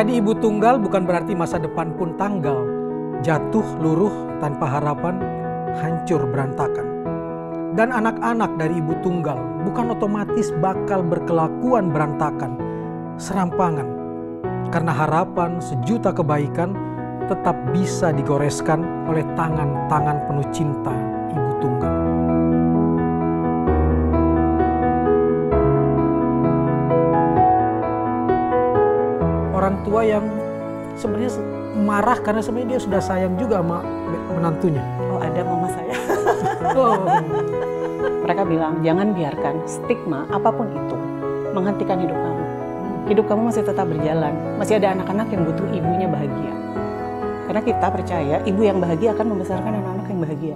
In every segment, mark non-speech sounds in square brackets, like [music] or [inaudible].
Menjadi ibu tunggal bukan berarti masa depan pun tanggal, jatuh luruh tanpa harapan, hancur berantakan. Dan anak-anak dari ibu tunggal bukan otomatis bakal berkelakuan berantakan, serampangan. Karena harapan sejuta kebaikan tetap bisa digoreskan oleh tangan-tangan penuh cinta ibu tunggal. tua yang sebenarnya marah karena sebenarnya dia sudah sayang juga sama menantunya. Oh ada mama saya. [laughs] oh. Mereka bilang jangan biarkan stigma apapun itu menghentikan hidup kamu. Hidup kamu masih tetap berjalan, masih ada anak-anak yang butuh ibunya bahagia. Karena kita percaya ibu yang bahagia akan membesarkan anak-anak yang bahagia.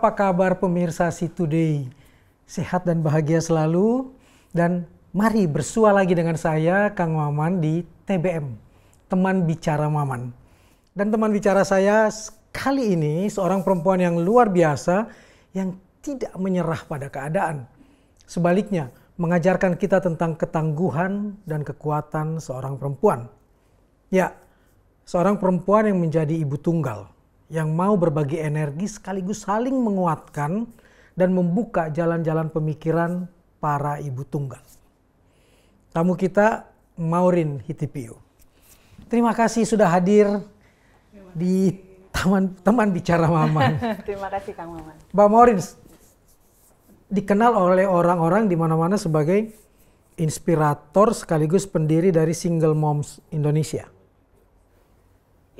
apa kabar pemirsa Si Today? Sehat dan bahagia selalu dan mari bersua lagi dengan saya Kang Maman di TBM, teman bicara Maman. Dan teman bicara saya kali ini seorang perempuan yang luar biasa yang tidak menyerah pada keadaan. Sebaliknya, mengajarkan kita tentang ketangguhan dan kekuatan seorang perempuan. Ya, seorang perempuan yang menjadi ibu tunggal yang mau berbagi energi sekaligus saling menguatkan dan membuka jalan-jalan pemikiran para ibu tunggal. Tamu kita Maurin Hitipio. Terima kasih sudah hadir di Taman Teman Bicara Mama. [laughs] Terima kasih Kang Maman. Mbak Maurin dikenal oleh orang-orang di mana-mana sebagai inspirator sekaligus pendiri dari Single Moms Indonesia.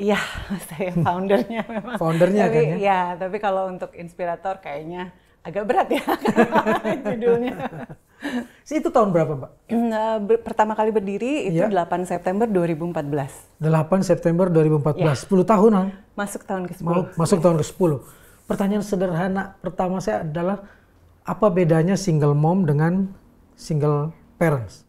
Iya, [laughs] saya foundernya [laughs] memang. Foundernya tapi, kan ya? Iya, tapi kalau untuk inspirator kayaknya agak berat ya [laughs] judulnya. itu tahun berapa, Mbak? [clears throat] Eh, pertama kali berdiri itu ya. 8 September 2014. 8 September 2014, ya. 10 tahunan. Masuk tahun ke-10. Masuk tahun ke-10. Pertanyaan sederhana pertama saya adalah apa bedanya single mom dengan single parents?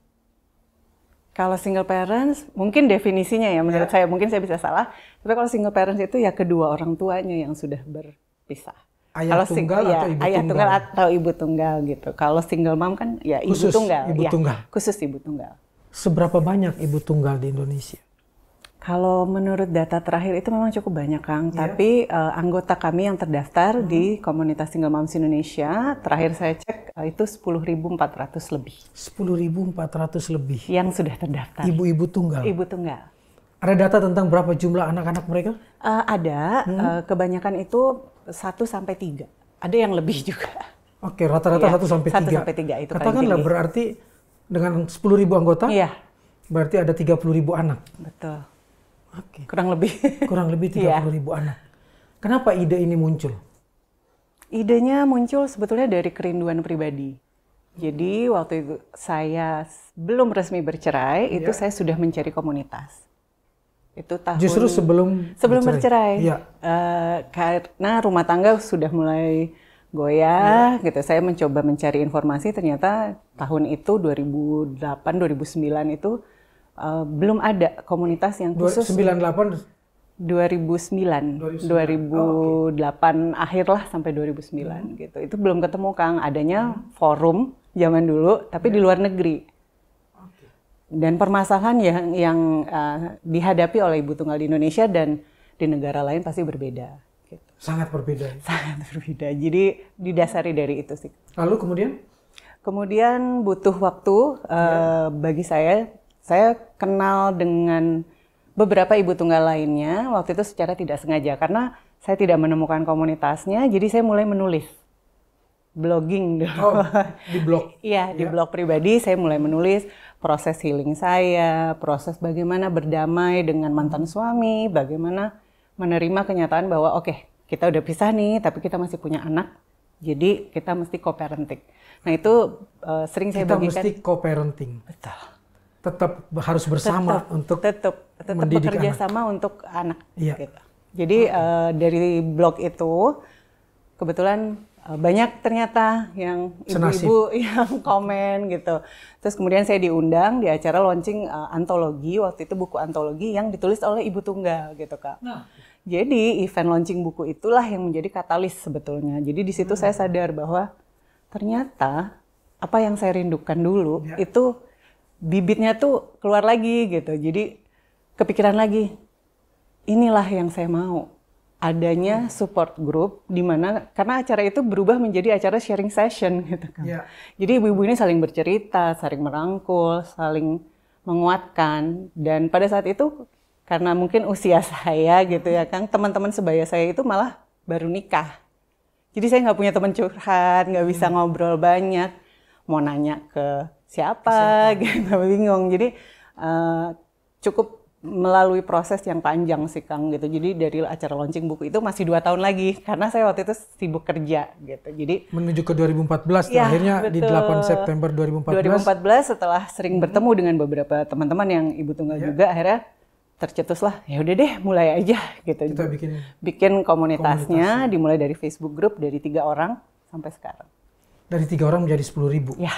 Kalau single parents, mungkin definisinya ya menurut yeah. saya, mungkin saya bisa salah. Tapi kalau single parents itu ya kedua orang tuanya yang sudah berpisah. Ayah kalau tunggal single, iya, atau ya, ibu ayah tunggal. atau ibu tunggal gitu. Kalau single mom kan ya khusus ibu tunggal. Ibu ya, tunggal. Khusus ibu tunggal. Seberapa banyak ibu tunggal di Indonesia? Kalau menurut data terakhir itu memang cukup banyak Kang, yeah. tapi uh, anggota kami yang terdaftar mm -hmm. di mm-hmm. komunitas Single Moms Indonesia terakhir saya cek uh, itu 10.400 lebih. 10.400 lebih. Yang sudah terdaftar. Ibu-ibu tunggal. Ibu tunggal. Ada data tentang berapa jumlah anak-anak mereka? Uh, ada, hmm. uh, kebanyakan itu 1 sampai 3. Ada yang lebih juga. Oke, rata-rata yeah. 1 sampai 3. 1 sampai 3 itu Katakanlah berarti dengan 10.000 anggota? yeah. Berarti ada 30.000 anak. Betul. Okay. Kurang lebih. [laughs] Kurang lebih 30 iya. yeah. ribu anak. Kenapa ide ini muncul? Idenya muncul sebetulnya dari kerinduan pribadi. Jadi waktu itu saya belum resmi bercerai, yeah. itu iya. saya sudah mencari komunitas. Itu tahun Justru sebelum sebelum bercerai. bercerai. Yeah. Iya. Uh, karena rumah tangga sudah mulai goyah yeah. gitu. Saya mencoba mencari informasi ternyata tahun itu 2008 2009 itu Eh, belum ada komunitas yang khusus 98 2009, 2009. 2008 oh, okay. akhir lah sampai 2009 hmm. gitu. Itu belum ketemu Kang, adanya hmm. forum zaman dulu tapi yeah. di hmm. luar negeri. Dan permasalahan yang yang uh, dihadapi oleh Ibu Tunggal di Indonesia dan di negara lain pasti berbeda. Gitu. Sangat berbeda. [laughs] Sangat berbeda. Jadi didasari dari itu sih. Lalu kemudian? Kemudian butuh waktu uh, ya. bagi saya saya kenal dengan beberapa ibu tunggal lainnya waktu itu secara tidak sengaja karena saya tidak menemukan komunitasnya jadi saya mulai menulis blogging dulu. Oh, di blog. [laughs] Iya, di iya. blog pribadi saya mulai menulis proses healing saya, proses bagaimana berdamai dengan mantan suami, bagaimana menerima kenyataan bahwa oke, okay, kita udah pisah nih, tapi kita masih punya anak. Jadi kita mesti co-parenting. Nah, itu uh, sering kita saya bagikan. Kita mesti co-parenting. Betul tetap harus bersama tetap, untuk tetap, tetap mendidik bekerja anak. sama untuk anak. Iya. Gitu. Jadi okay. uh, eh, dari blog itu kebetulan uh, banyak ternyata yang ibu-ibu [laughs] yang komen gitu. Terus kemudian saya diundang di acara launching uh, antologi waktu itu buku antologi yang ditulis oleh ibu tunggal gitu kak. Nah. Jadi event launching buku itulah yang menjadi katalis sebetulnya. Jadi di situ hmm. saya sadar bahwa ternyata apa yang saya rindukan dulu ya. itu bibitnya tuh keluar lagi gitu. Jadi kepikiran lagi, inilah yang saya mau. Adanya support group di mana karena acara itu berubah menjadi acara sharing session gitu kan. Yeah. Jadi ibu-ibu ini saling bercerita, saling merangkul, saling menguatkan dan pada saat itu karena mungkin usia [laughs] saya gitu ya kan, teman-teman sebaya saya itu malah baru nikah. Jadi saya nggak punya teman curhat, nggak bisa hmm. ngobrol banyak, mau nanya ke siapa, siapa? [laughs] gitu bingung jadi uh, cukup melalui proses yang panjang sih Kang gitu. Jadi dari acara launching buku itu masih dua tahun lagi karena saya waktu itu sibuk kerja gitu. Jadi menuju ke 2014 ya, akhirnya betul. di 8 September 2014. 2014 setelah sering hmm. bertemu dengan beberapa teman-teman yang ibu tunggal ya. juga akhirnya tercetuslah ya udah deh mulai aja gitu. Kita bikin bikin komunitasnya komunitas. dimulai dari Facebook grup dari tiga orang sampai sekarang. Dari tiga orang menjadi sepuluh ribu. Ya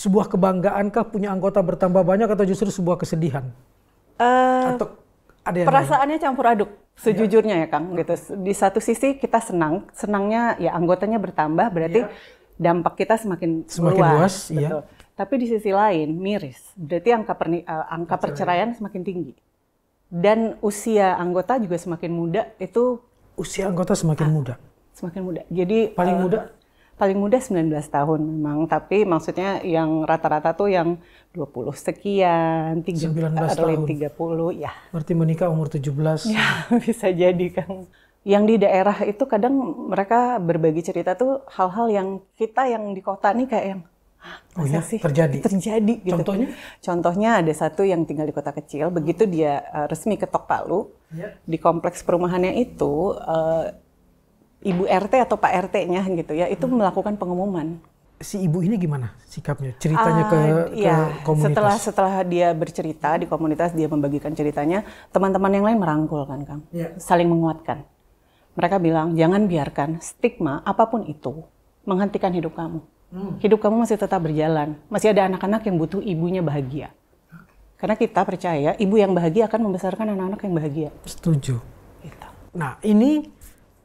sebuah kebanggaankah punya anggota bertambah banyak atau justru sebuah kesedihan? Uh, atau ada yang perasaannya lain? campur aduk iya. sejujurnya ya, ya Kang gitu. Di satu sisi kita senang, senangnya ya anggotanya bertambah berarti ya. dampak kita semakin, semakin luas, luas iya. betul. Ya. Tapi di sisi lain miris, berarti angka perni, uh, angka ya. perceraian semakin tinggi. Dan usia anggota juga semakin muda itu usia anggota semakin ah, muda. Semakin muda. Jadi paling uh, muda paling muda 19 tahun memang, tapi maksudnya yang rata-rata tuh yang 20 sekian, 30, 19 tahun. 30 ya. Berarti menikah umur 17. Ya, [laughs] bisa jadi kan. Yang di daerah itu kadang mereka berbagi cerita tuh hal-hal yang kita yang di kota nih kayak yang ah, Oh iya, sih? terjadi. Terjadi gitu. Contohnya? Contohnya ada satu yang tinggal di kota kecil, begitu dia eh, resmi ketok palu, yeah. di kompleks perumahannya itu uh, ibu RT atau Pak RT-nya gitu ya itu hmm. melakukan pengumuman. Si ibu ini gimana sikapnya? Ceritanya uh, ke, ya, komunitas? Setelah setelah dia bercerita di komunitas dia membagikan ceritanya, teman-teman yang lain merangkul kan Kang, yeah. saling menguatkan. Mereka bilang jangan biarkan stigma apapun itu menghentikan hidup kamu. Hmm. Hidup kamu masih tetap berjalan, masih ada anak-anak yang butuh ibunya bahagia. Karena kita percaya ibu yang bahagia akan membesarkan anak-anak yang bahagia. Setuju. Gitu. Nah ini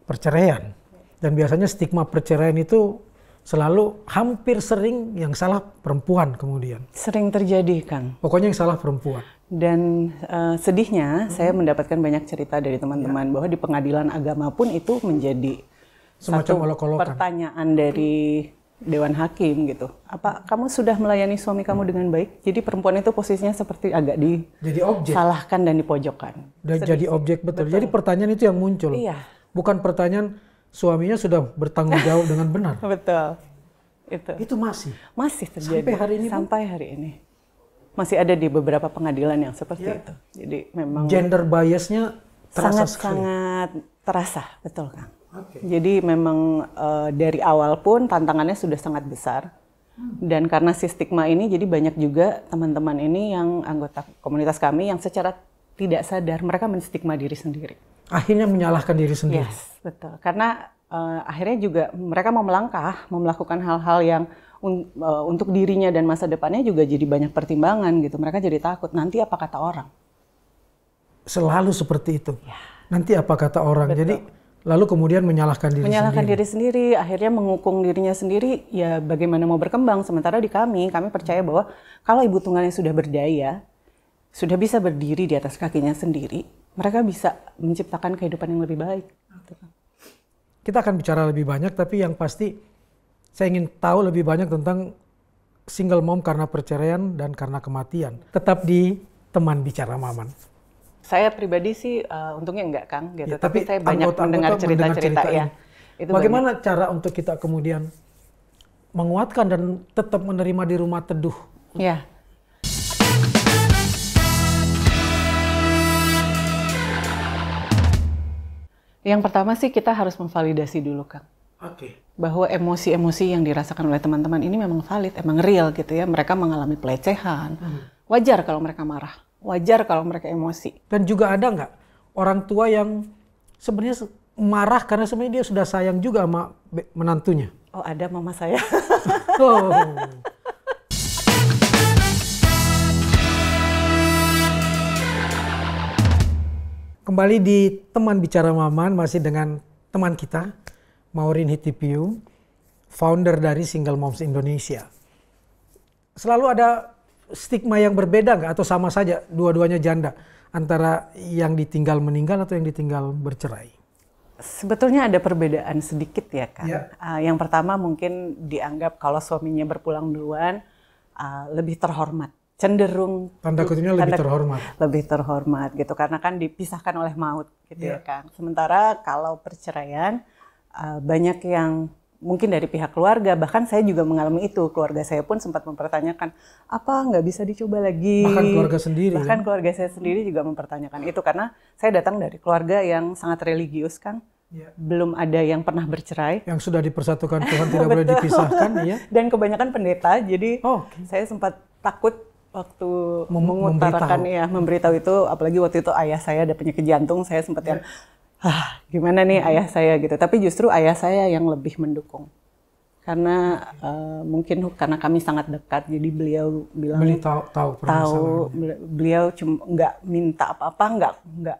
perceraian. Dan biasanya stigma perceraian itu selalu hampir sering yang salah perempuan kemudian. Sering terjadi, Kang. Pokoknya yang salah perempuan. Dan uh, sedihnya mm hmm. saya mendapatkan banyak cerita dari teman-teman ya. bahwa di pengadilan agama pun itu menjadi semacam satu pertanyaan dari dewan hakim gitu. Apa kamu sudah melayani suami kamu hmm. dengan baik? Jadi perempuan itu posisinya seperti agak di jadi objek. salahkan dan dipojokkan. Dan jadi objek betul. betul. Jadi pertanyaan itu yang muncul. Iya bukan pertanyaan suaminya sudah bertanggung jawab dengan benar. [laughs] Betul. Itu. Itu masih. Masih terjadi. Sampai hari ini. Sampai bu? hari ini. Masih ada di beberapa pengadilan yang seperti ya. itu. Jadi memang gender biasnya sangat sekali. sangat terasa, betul Kang. Okay. Jadi memang uh, dari awal pun tantangannya sudah sangat besar. Hmm. Dan karena si stigma ini, jadi banyak juga teman-teman ini yang anggota komunitas kami yang secara tidak sadar mereka menstigma diri sendiri akhirnya menyalahkan diri sendiri. Yes, betul. Karena uh, akhirnya juga mereka mau melangkah, mau melakukan hal-hal yang un uh, untuk dirinya dan masa depannya juga jadi banyak pertimbangan gitu. Mereka jadi takut nanti apa kata orang. Selalu seperti itu. Ya. Nanti apa kata orang. Betul. Jadi lalu kemudian menyalahkan diri menyalahkan sendiri. diri sendiri, akhirnya mengukung dirinya sendiri. Ya bagaimana mau berkembang? Sementara di kami, kami percaya bahwa kalau ibu tunggalnya sudah berdaya, sudah bisa berdiri di atas kakinya sendiri, mereka bisa menciptakan kehidupan yang lebih baik. Gitu kan. Kita akan bicara lebih banyak, tapi yang pasti saya ingin tahu lebih banyak tentang single mom karena perceraian dan karena kematian. Tetap di teman bicara Maman. Saya pribadi sih uh, untungnya enggak Kang, gitu. Ya, tapi, tapi saya banyak anggota, mendengar cerita-cerita ya. Itu Bagaimana banyak. cara untuk kita kemudian menguatkan dan tetap menerima di rumah teduh? Ya Yang pertama sih kita harus memvalidasi dulu, Kang. Oke. Okay. Bahwa emosi-emosi yang dirasakan oleh teman-teman ini memang valid, emang real gitu ya. Mereka mengalami pelecehan. Hmm. Wajar kalau mereka marah. Wajar kalau mereka emosi. Dan juga ada nggak orang tua yang sebenarnya marah karena sebenarnya dia sudah sayang juga sama menantunya? Oh ada mama saya. oh. [laughs] Kembali di teman bicara Maman masih dengan teman kita Maureen Hitipiu, founder dari Single Moms Indonesia. Selalu ada stigma yang berbeda nggak atau sama saja dua-duanya janda antara yang ditinggal meninggal atau yang ditinggal bercerai? Sebetulnya ada perbedaan sedikit ya kan. Ya. Uh, yang pertama mungkin dianggap kalau suaminya berpulang duluan uh, lebih terhormat cenderung tanda kutipnya lebih tanda, terhormat lebih terhormat gitu karena kan dipisahkan oleh maut gitu yeah. ya kan sementara kalau perceraian eh, banyak yang mungkin dari pihak keluarga bahkan saya juga mengalami itu keluarga saya pun sempat mempertanyakan apa nggak bisa dicoba lagi bahkan keluarga sendiri bahkan ya. keluarga saya sendiri juga mempertanyakan itu karena saya datang dari keluarga yang sangat religius kan Ya. Belum ada yang pernah bercerai. Yang sudah dipersatukan Tuhan [laughs] tidak boleh dipisahkan, ya. Dan kebanyakan pendeta, jadi oh, okay. saya sempat takut waktu Mem mengutarakan ya memberitahu itu apalagi waktu itu ayah saya ada penyakit jantung saya sempat yang ah gimana nih hmm. ayah saya gitu tapi justru ayah saya yang lebih mendukung karena uh, mungkin karena kami sangat dekat jadi beliau bilang beliau tahu tahu, tahu ya? beliau cuma nggak minta apa-apa nggak nggak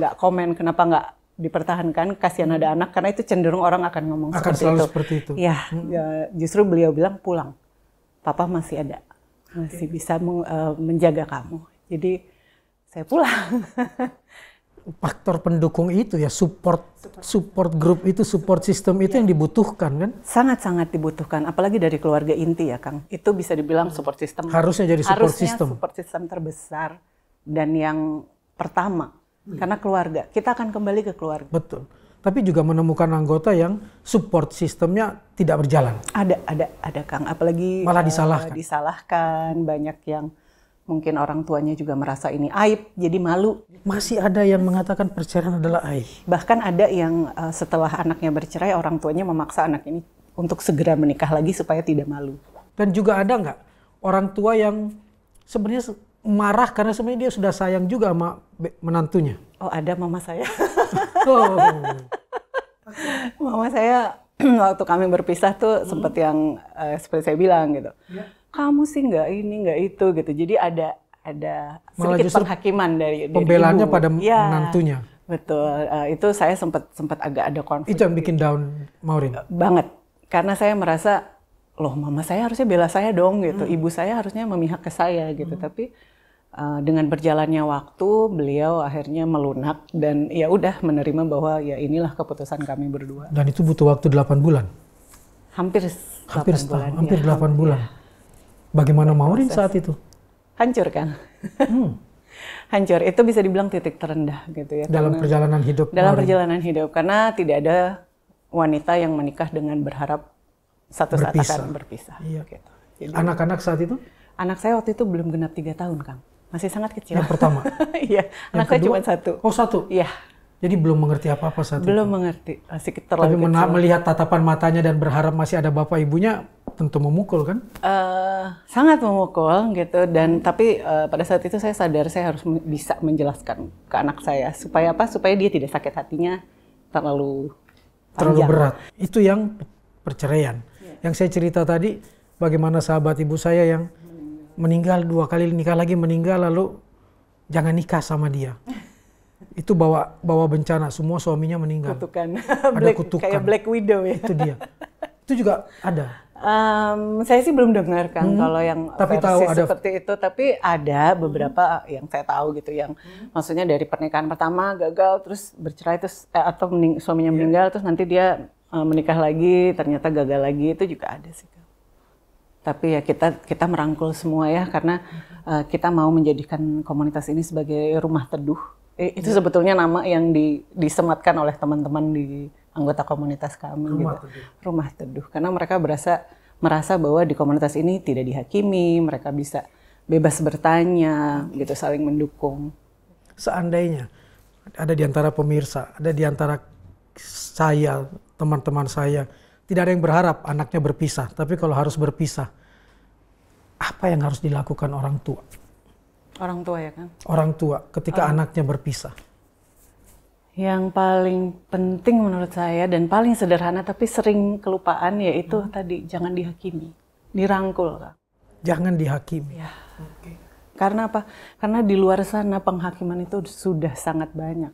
nggak komen kenapa nggak dipertahankan kasihan ada hmm. anak karena itu cenderung orang akan ngomong akan seperti itu. seperti itu iya, hmm. ya hmm. justru beliau bilang pulang papa masih ada masih okay. bisa uh, menjaga kamu. Jadi saya pulang. [laughs] Faktor pendukung itu ya support support, support group itu support system itu ya. yang iya. dibutuhkan kan? Sangat sangat dibutuhkan apalagi dari keluarga inti ya Kang. Itu bisa dibilang hmm. support system. Harusnya jadi support harusnya system. support system terbesar dan yang pertama hmm. karena keluarga. Kita akan kembali ke keluarga. Betul tapi juga menemukan anggota yang support sistemnya tidak berjalan. Ada, ada, ada Kang. Apalagi malah eh, disalahkan. Uh, disalahkan banyak yang mungkin orang tuanya juga merasa ini aib, jadi malu. Masih ada yang mengatakan perceraian adalah aib. Bahkan ada yang uh, setelah anaknya bercerai, orang tuanya memaksa anak ini untuk segera menikah lagi supaya tidak malu. Dan juga ada nggak orang tua yang sebenarnya marah karena sebenarnya dia sudah sayang juga sama menantunya oh ada mama saya. oh. [laughs] mama saya [clears throat] waktu kami berpisah tuh hmm. sempat yang uh, seperti saya bilang gitu. Ya. Kamu sih nggak ini nggak itu gitu. Jadi ada ada sedikit penghakiman dari pembelaannya pada ya. menantunya. Betul. Uh, itu saya sempat sempat agak ada konflik. Itu yang bikin gitu. down Maureen. Uh, eh, banget. Karena saya merasa loh mama saya harusnya bela saya dong gitu. Hmm. Ibu saya harusnya memihak ke saya gitu. Hmm. Tapi Eh, dengan berjalannya waktu beliau akhirnya melunak dan ya udah menerima bahwa ya inilah keputusan kami berdua. Dan itu butuh waktu 8 bulan. Hampir hampir setahun, bulan, hampir ya, 8 bulan. Bagaimana Maurin saat itu? Hancur kan. Hmm. [laughs] Hancur. Itu bisa dibilang titik terendah gitu ya. Dalam perjalanan hidup. Dalam Maureen. perjalanan hidup karena tidak ada wanita yang menikah dengan berharap satu saat akan berpisah. Iya. Gitu. Anak-anak saat itu? Anak saya waktu itu belum genap tiga tahun, Kang. Masih sangat kecil. Yang pertama. [laughs] Iya, anak saya cuma satu. Oh, satu. Iya. Jadi belum mengerti apa-apa saat belum itu. mengerti, masih terlalu Tapi kecil. melihat tatapan matanya dan berharap masih ada bapak ibunya tentu memukul kan? Uh, sangat memukul gitu dan tapi uh, pada saat itu saya sadar saya harus bisa menjelaskan ke anak saya supaya apa? Supaya dia tidak sakit hatinya terlalu panjang. terlalu berat. Itu yang perceraian. Yeah. Yang saya cerita tadi bagaimana sahabat ibu saya yang meninggal dua kali nikah lagi meninggal lalu jangan nikah sama dia [laughs] itu bawa bawa bencana semua suaminya meninggal kutukan ada [laughs] black, kutukan kayak black widow ya itu dia itu juga ada um, saya sih belum dengarkan hmm. kalau yang tapi versi tahu ada. seperti itu tapi ada hmm. beberapa hmm. yang saya tahu gitu yang hmm. maksudnya dari pernikahan pertama gagal terus bercerai terus eh, atau mening suaminya yeah. meninggal terus nanti dia eh, menikah lagi ternyata gagal lagi itu juga ada sih tapi ya kita kita merangkul semua ya karena uh, kita mau menjadikan komunitas ini sebagai rumah teduh. Eh, itu sebetulnya nama yang di, disematkan oleh teman-teman di anggota komunitas kami. Rumah gitu. teduh. Rumah teduh karena mereka berasa merasa bahwa di komunitas ini tidak dihakimi, mereka bisa bebas bertanya, gitu saling mendukung. Seandainya ada di antara pemirsa, ada di antara saya, teman-teman saya tidak ada yang berharap anaknya berpisah, tapi kalau harus berpisah, apa yang harus dilakukan orang tua? Orang tua ya kan? Orang tua ketika oh. anaknya berpisah. Yang paling penting menurut saya dan paling sederhana tapi sering kelupaan yaitu hmm. tadi jangan dihakimi, dirangkul kak. Jangan dihakimi. Ya. Okay. Karena apa? Karena di luar sana penghakiman itu sudah sangat banyak.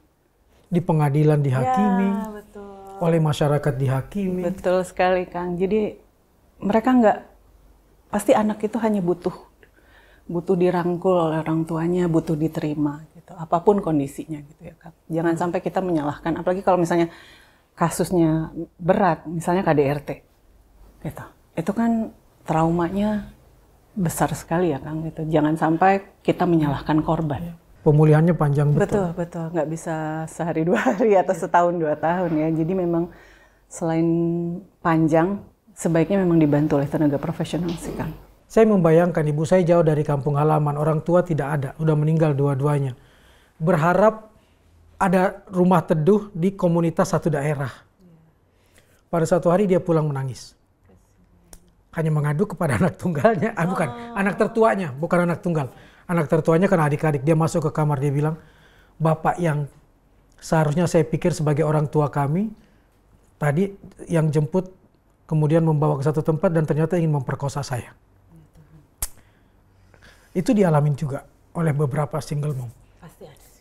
Di pengadilan dihakimi. Ya, betul oleh masyarakat dihakimi. Betul sekali Kang. Jadi mereka nggak pasti anak itu hanya butuh butuh dirangkul oleh orang tuanya, butuh diterima gitu. Apapun kondisinya gitu ya Kang. Jangan sampai kita menyalahkan apalagi kalau misalnya kasusnya berat, misalnya KDRT. Gitu. Itu kan traumanya besar sekali ya Kang gitu. Jangan sampai kita menyalahkan korban pemulihannya panjang betul. Betul, betul. Nggak bisa sehari dua hari atau setahun dua tahun ya. Jadi memang selain panjang, sebaiknya memang dibantu oleh tenaga profesional sih kan. Saya membayangkan ibu saya jauh dari kampung halaman, orang tua tidak ada, udah meninggal dua-duanya. Berharap ada rumah teduh di komunitas satu daerah. Pada satu hari dia pulang menangis. Hanya mengadu kepada [laughs] anak tunggalnya, ah, bukan, oh. anak tertuanya, bukan anak tunggal anak tertuanya kan adik-adik dia masuk ke kamar dia bilang bapak yang seharusnya saya pikir sebagai orang tua kami tadi yang jemput kemudian membawa ke satu tempat dan ternyata ingin memperkosa saya itu dialamin juga oleh beberapa single mom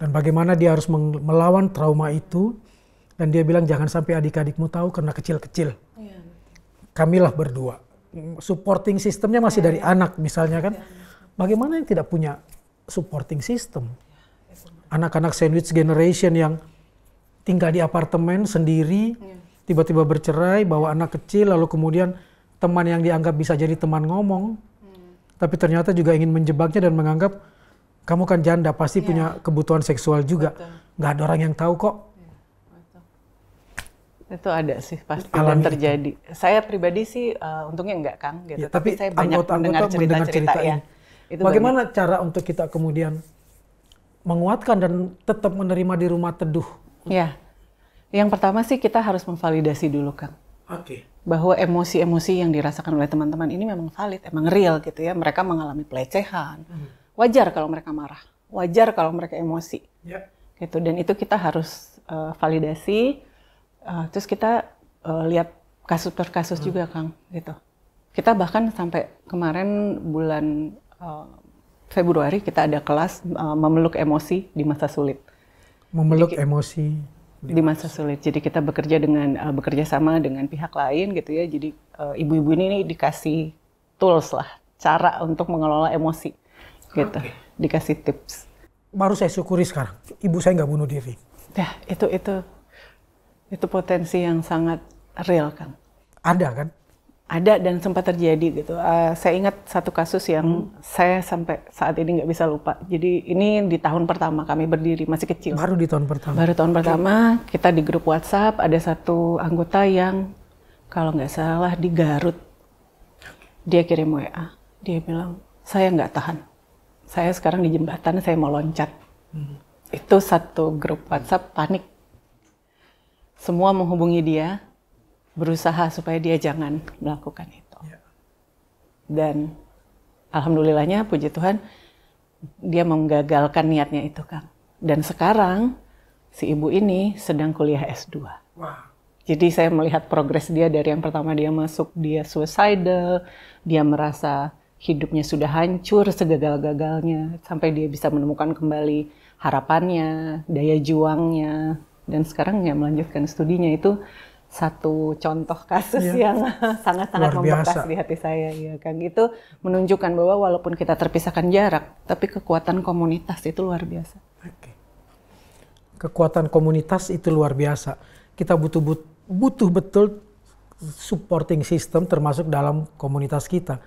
dan bagaimana dia harus melawan trauma itu dan dia bilang jangan sampai adik-adikmu tahu karena kecil-kecil iya, kamilah berdua supporting sistemnya masih iya. dari anak misalnya kan iya. Bagaimana yang tidak punya supporting system? Anak-anak sandwich generation yang tinggal di apartemen sendiri, iya. tiba-tiba bercerai, bawa anak kecil, lalu kemudian teman yang dianggap bisa jadi teman ngomong, hmm. tapi ternyata juga ingin menjebaknya dan menganggap kamu kan janda pasti yeah. punya kebutuhan seksual juga, Betul. nggak ada orang yang tahu kok iya, itu ada sih pasti yang terjadi. Saya pribadi sih uh, untungnya enggak Kang gitu. Ya, tapi, tapi saya banyak mendengar cerita-cerita cerita, cerita ya. Itu Bagaimana banyak. cara untuk kita kemudian menguatkan dan tetap menerima di rumah teduh? Ya, yang pertama sih kita harus memvalidasi dulu, Kang. Oke. Okay. Bahwa emosi-emosi yang dirasakan oleh teman-teman ini memang valid, emang real gitu ya. Mereka mengalami pelecehan. Hmm. Wajar kalau mereka marah. Wajar kalau mereka emosi. Ya. Gitu. Dan itu kita harus uh, validasi. Uh, terus kita uh, lihat kasus per kasus hmm. juga, Kang. Gitu. Kita bahkan sampai kemarin bulan Eh, Februari kita ada kelas uh, memeluk emosi di masa sulit. Memeluk Jadi, emosi di masa sulit. Jadi kita bekerja dengan uh, bekerja sama dengan pihak lain gitu ya. Jadi ibu-ibu uh, ini dikasih tools lah, cara untuk mengelola emosi gitu. Okay. Dikasih tips. Baru saya syukuri sekarang. Ibu saya nggak bunuh diri. Ya, itu itu itu potensi yang sangat real kan. Ada kan? ada dan sempat terjadi gitu. Uh, saya ingat satu kasus yang hmm. saya sampai saat ini nggak bisa lupa. Jadi ini di tahun pertama kami berdiri masih kecil. Baru di tahun pertama. Baru tahun pertama kita di grup WhatsApp ada satu anggota yang kalau nggak salah di Garut dia kirim WA dia bilang saya nggak tahan saya sekarang di jembatan saya mau loncat hmm. itu satu grup WhatsApp panik semua menghubungi dia berusaha supaya dia jangan melakukan itu. Ya. Dan alhamdulillahnya puji Tuhan dia menggagalkan niatnya itu Kang. Dan sekarang si ibu ini sedang kuliah S2. Wow. Jadi saya melihat progres dia dari yang pertama dia masuk dia suicidal, dia merasa hidupnya sudah hancur segagal-gagalnya sampai dia bisa menemukan kembali harapannya, daya juangnya dan sekarang ya melanjutkan studinya itu satu contoh kasus ya. yang [laughs] sangat-sangat membekas di hati saya ya kan Itu menunjukkan bahwa walaupun kita terpisahkan jarak, tapi kekuatan komunitas itu luar biasa. Oke. Kekuatan komunitas itu luar biasa. Kita butuh, butuh betul supporting system termasuk dalam komunitas kita.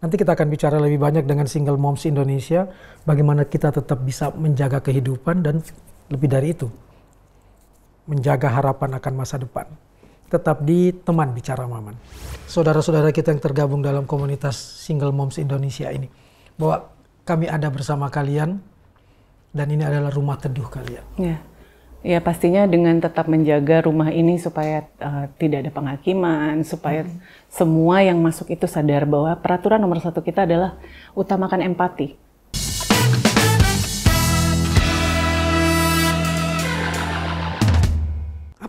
Nanti kita akan bicara lebih banyak dengan single moms Indonesia bagaimana kita tetap bisa menjaga kehidupan dan lebih dari itu menjaga harapan akan masa depan tetap di teman bicara Maman. Saudara-saudara kita yang tergabung dalam komunitas Single Moms Indonesia ini, bahwa kami ada bersama kalian dan ini adalah rumah teduh kalian. Ya, ya pastinya dengan tetap menjaga rumah ini supaya uh, tidak ada penghakiman, supaya hmm. semua yang masuk itu sadar bahwa peraturan nomor satu kita adalah utamakan empati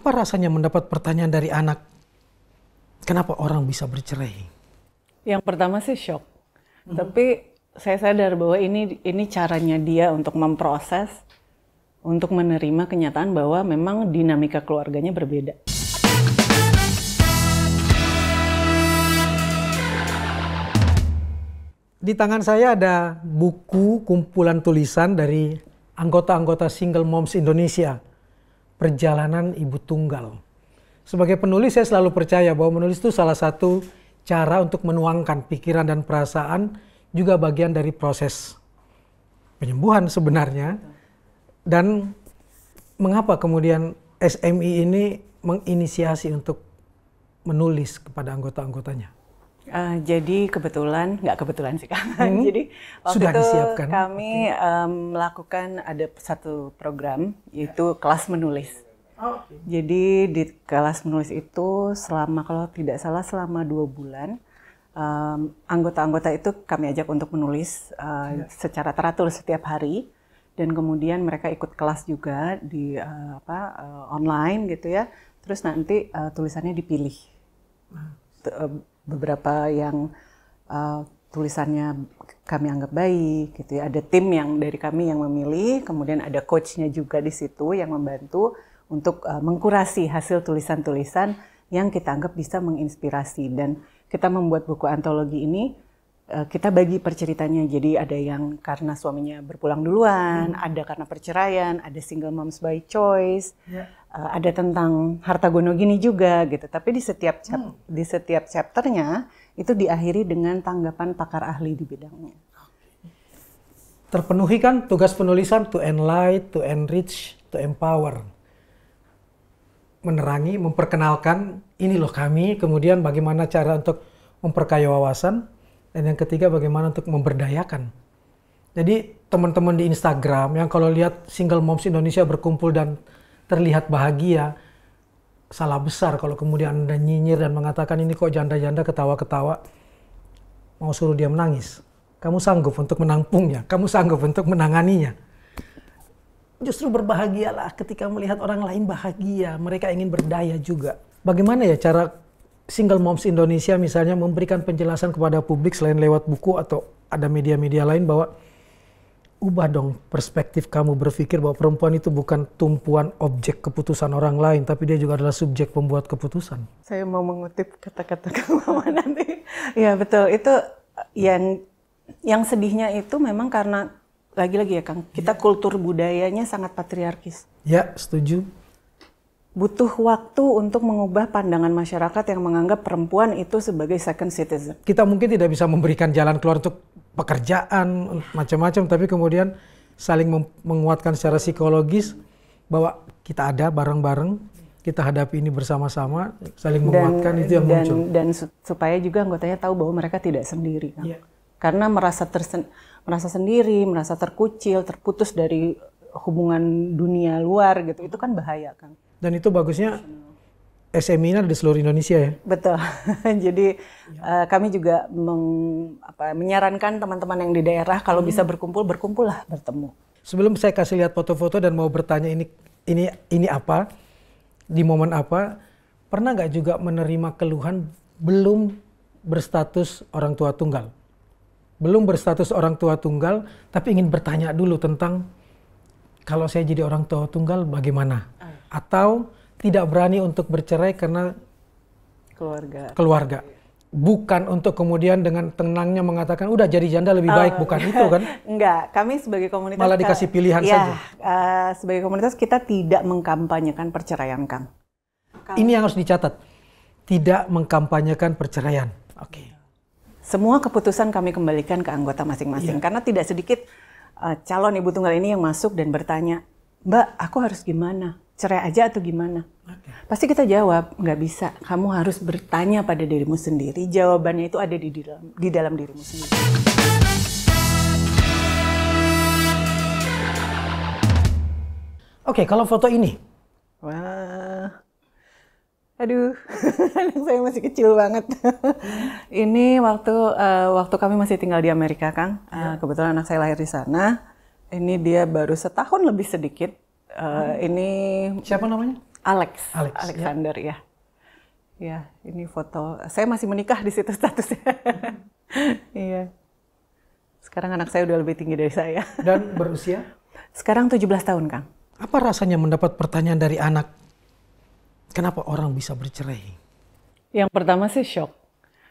apa rasanya mendapat pertanyaan dari anak, kenapa orang bisa bercerai? Yang pertama sih shock, hmm. tapi saya sadar bahwa ini ini caranya dia untuk memproses, untuk menerima kenyataan bahwa memang dinamika keluarganya berbeda. Di tangan saya ada buku kumpulan tulisan dari anggota-anggota Single Moms Indonesia perjalanan ibu tunggal. Sebagai penulis saya selalu percaya bahwa menulis itu salah satu cara untuk menuangkan pikiran dan perasaan juga bagian dari proses penyembuhan sebenarnya. Dan mengapa kemudian SMI ini menginisiasi untuk menulis kepada anggota-anggotanya? Uh, jadi kebetulan, nggak kebetulan sih kan. Hmm. [laughs] jadi waktu Sudah itu disiapkan. kami um, melakukan ada satu program yaitu kelas menulis. Oh. Jadi di kelas menulis itu selama kalau tidak salah selama dua bulan anggota anggota-anggota itu kami ajak untuk menulis uh, eh, yeah. secara teratur setiap hari dan kemudian mereka ikut kelas juga di uh, apa uh, online gitu ya. Terus nanti uh, tulisannya dipilih beberapa yang uh, tulisannya kami anggap baik gitu ya. Ada tim yang dari kami yang memilih, kemudian ada coachnya juga di situ yang membantu untuk uh, mengkurasi hasil tulisan-tulisan yang kita anggap bisa menginspirasi dan kita membuat buku antologi ini eh, kita bagi perceritanya. Jadi ada yang karena suaminya berpulang duluan, hmm. ada karena perceraian, ada single moms by choice, yeah uh, ada tentang Harta gono gini juga gitu. Tapi di setiap chap, hmm. di setiap chapternya itu diakhiri dengan tanggapan pakar ahli di bidangnya. Terpenuhi kan tugas penulisan to enlight, to enrich, to empower. Menerangi, memperkenalkan ini loh kami, kemudian bagaimana cara untuk memperkaya wawasan dan yang ketiga bagaimana untuk memberdayakan. Jadi teman-teman di Instagram yang kalau lihat single moms Indonesia berkumpul dan terlihat bahagia, salah besar kalau kemudian Anda nyinyir dan mengatakan ini kok janda-janda ketawa-ketawa, mau suruh dia menangis. Kamu sanggup untuk menampungnya, kamu sanggup untuk menanganinya. Justru berbahagialah ketika melihat orang lain bahagia, mereka ingin berdaya juga. Bagaimana ya cara single moms Indonesia misalnya memberikan penjelasan kepada publik selain lewat buku atau ada media-media lain bahwa ubah dong perspektif kamu berpikir bahwa perempuan itu bukan tumpuan objek keputusan orang lain, tapi dia juga adalah subjek pembuat keputusan. Saya mau mengutip kata-kata [laughs] kamu Mama nanti. ya betul, itu eh, yang yang sedihnya itu memang karena lagi-lagi ya Kang, kita ya. kultur budayanya sangat patriarkis. Ya, setuju. Butuh waktu untuk mengubah pandangan masyarakat yang menganggap perempuan itu sebagai second citizen. Kita mungkin tidak bisa memberikan jalan keluar untuk pekerjaan macam-macam tapi kemudian saling menguatkan secara psikologis bahwa kita ada bareng-bareng kita hadapi ini bersama-sama saling menguatkan dan, itu yang dan, muncul dan supaya juga anggotanya tahu bahwa mereka tidak sendiri kan? yeah. karena merasa tersen, merasa sendiri merasa terkucil terputus dari hubungan dunia luar gitu itu kan bahaya kan dan itu bagusnya SMI ada di seluruh Indonesia ya? Betul. [laughs] Jadi ya. uh, kami juga meng, apa, menyarankan teman-teman yang di daerah kalau hmm. bisa berkumpul berkumpul lah bertemu. Sebelum saya kasih lihat foto-foto dan mau bertanya ini ini ini apa di momen apa pernah nggak juga menerima keluhan belum berstatus orang tua tunggal belum berstatus orang tua tunggal tapi ingin bertanya dulu tentang kalau saya jadi orang tua tunggal bagaimana ah. atau tidak berani untuk bercerai karena keluarga. Keluarga. Bukan untuk kemudian dengan tenangnya mengatakan udah jadi janda lebih baik, oh. bukan itu kan? [laughs] Enggak, kami sebagai komunitas malah dikasih pilihan ya, saja. Uh, sebagai komunitas kita tidak mengkampanyekan perceraian, Kang. Ini yang harus dicatat. Tidak mengkampanyekan perceraian. Oke. Okay. Semua keputusan kami kembalikan ke anggota masing-masing ya. karena tidak sedikit uh, calon ibu tunggal ini yang masuk dan bertanya, "Mbak, aku harus gimana? Cerai aja atau gimana?" Pasti kita jawab, nggak bisa. Kamu harus bertanya pada dirimu sendiri. Jawabannya itu ada di dalam, di dalam dirimu sendiri. Oke, okay, kalau foto ini. Wah. Aduh, [laughs] anak saya masih kecil banget. [laughs] ini waktu uh, waktu kami masih tinggal di Amerika, Kang. Uh, kebetulan anak saya lahir di sana. Ini dia baru setahun lebih sedikit. Uh, hmm. Ini siapa namanya? Alex, Alex ya. Alexander ya. ya. Ya, ini foto. Saya masih menikah di situ [laughs] statusnya. Iya. Sekarang anak saya udah lebih tinggi dari saya. Dan berusia? Sekarang 17 tahun, Kang. Apa rasanya mendapat pertanyaan dari anak? Kenapa orang bisa bercerai? Yang pertama sih shock.